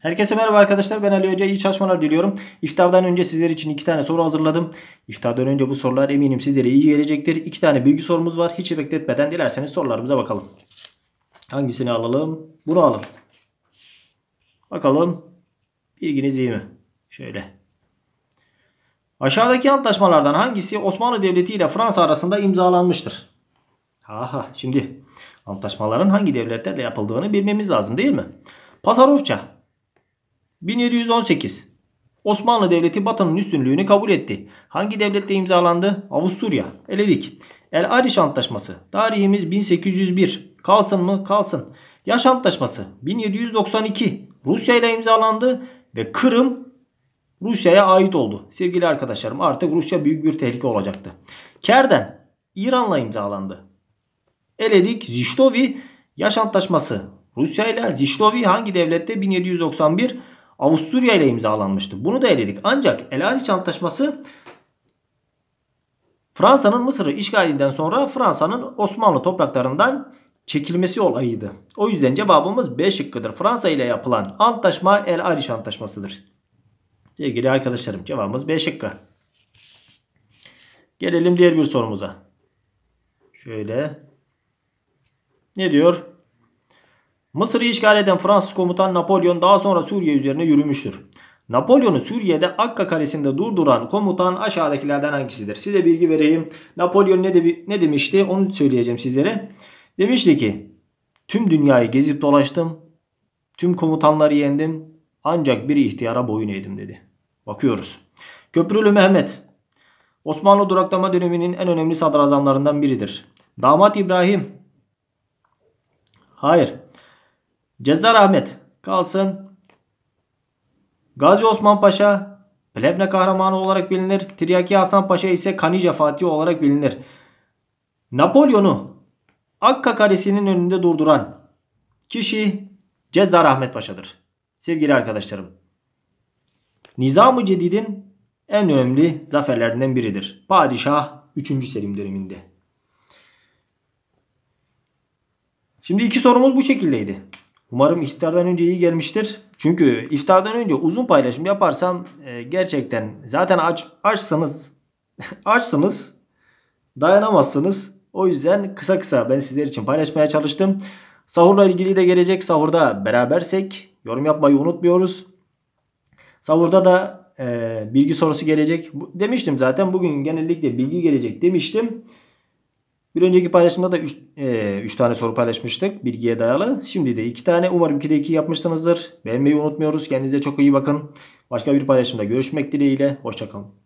Herkese merhaba arkadaşlar ben Ali Hoca iyi çalışmalar diliyorum. İftardan önce sizler için iki tane soru hazırladım. İftardan önce bu sorular eminim sizlere iyi gelecektir. İki tane bilgi sorumuz var. Hiç bekletmeden dilerseniz sorularımıza bakalım. Hangisini alalım? Bunu alalım. Bakalım bilginiz iyi mi? Şöyle. Aşağıdaki antlaşmalardan hangisi Osmanlı Devleti ile Fransa arasında imzalanmıştır? Aha şimdi antlaşmaların hangi devletlerle yapıldığını bilmemiz lazım değil mi? Pasarofça 1718 Osmanlı Devleti Batı'nın üstünlüğünü kabul etti. Hangi devletle imzalandı? Avusturya. Eledik. El Ariş Antlaşması. Tarihimiz 1801. Kalsın mı? Kalsın. Yaş Antlaşması 1792. Rusya ile imzalandı ve Kırım Rusya'ya ait oldu. Sevgili arkadaşlarım artık Rusya büyük bir tehlike olacaktı. Kerden İran'la imzalandı. Eledik Ziştovi Yaş Antlaşması Rusya ile Ziştovi hangi devlette 1791 Avusturya ile imzalanmıştı. Bunu da eledik. Ancak El Hariç Antlaşması Fransa'nın Mısır'ı işgalinden sonra Fransa'nın Osmanlı topraklarından çekilmesi olayıydı. O yüzden cevabımız B şıkkıdır. Fransa ile yapılan antlaşma El Ariş Antlaşması'dır. Sevgili arkadaşlarım cevabımız B şıkkı. Gelelim diğer bir sorumuza. Şöyle. Ne diyor? Mısır'ı işgal eden Fransız komutan Napolyon daha sonra Suriye üzerine yürümüştür. Napolyon'u Suriye'de Akka Kalesi'nde durduran komutan aşağıdakilerden hangisidir? Size bilgi vereyim. Napolyon ne, de, ne demişti? Onu söyleyeceğim sizlere. Demişti ki tüm dünyayı gezip dolaştım. Tüm komutanları yendim. Ancak bir ihtiyara boyun eğdim dedi. Bakıyoruz. Köprülü Mehmet. Osmanlı duraklama döneminin en önemli sadrazamlarından biridir. Damat İbrahim. Hayır. Cezar Ahmet kalsın. Gazi Osman Paşa Plevne kahramanı olarak bilinir. Tiryaki Hasan Paşa ise Kanice Fatih olarak bilinir. Napolyon'u Akka Kalesi'nin önünde durduran kişi Cezar Ahmet Paşa'dır. Sevgili arkadaşlarım. Nizam-ı Cedid'in en önemli zaferlerinden biridir. Padişah 3. Selim döneminde. Şimdi iki sorumuz bu şekildeydi. Umarım iftardan önce iyi gelmiştir. Çünkü iftardan önce uzun paylaşım yaparsam e, gerçekten zaten aç açsanız açsınız dayanamazsınız. O yüzden kısa kısa ben sizler için paylaşmaya çalıştım. Sahurla ilgili de gelecek. Sahurda berabersek yorum yapmayı unutmuyoruz. Sahurda da e, bilgi sorusu gelecek. Demiştim zaten bugün genellikle bilgi gelecek demiştim. Bir önceki paylaşımda da 3 e, üç tane soru paylaşmıştık bilgiye dayalı. Şimdi de 2 tane. Umarım 2'de 2 yapmışsınızdır. Beğenmeyi unutmuyoruz. Kendinize çok iyi bakın. Başka bir paylaşımda görüşmek dileğiyle. Hoşçakalın.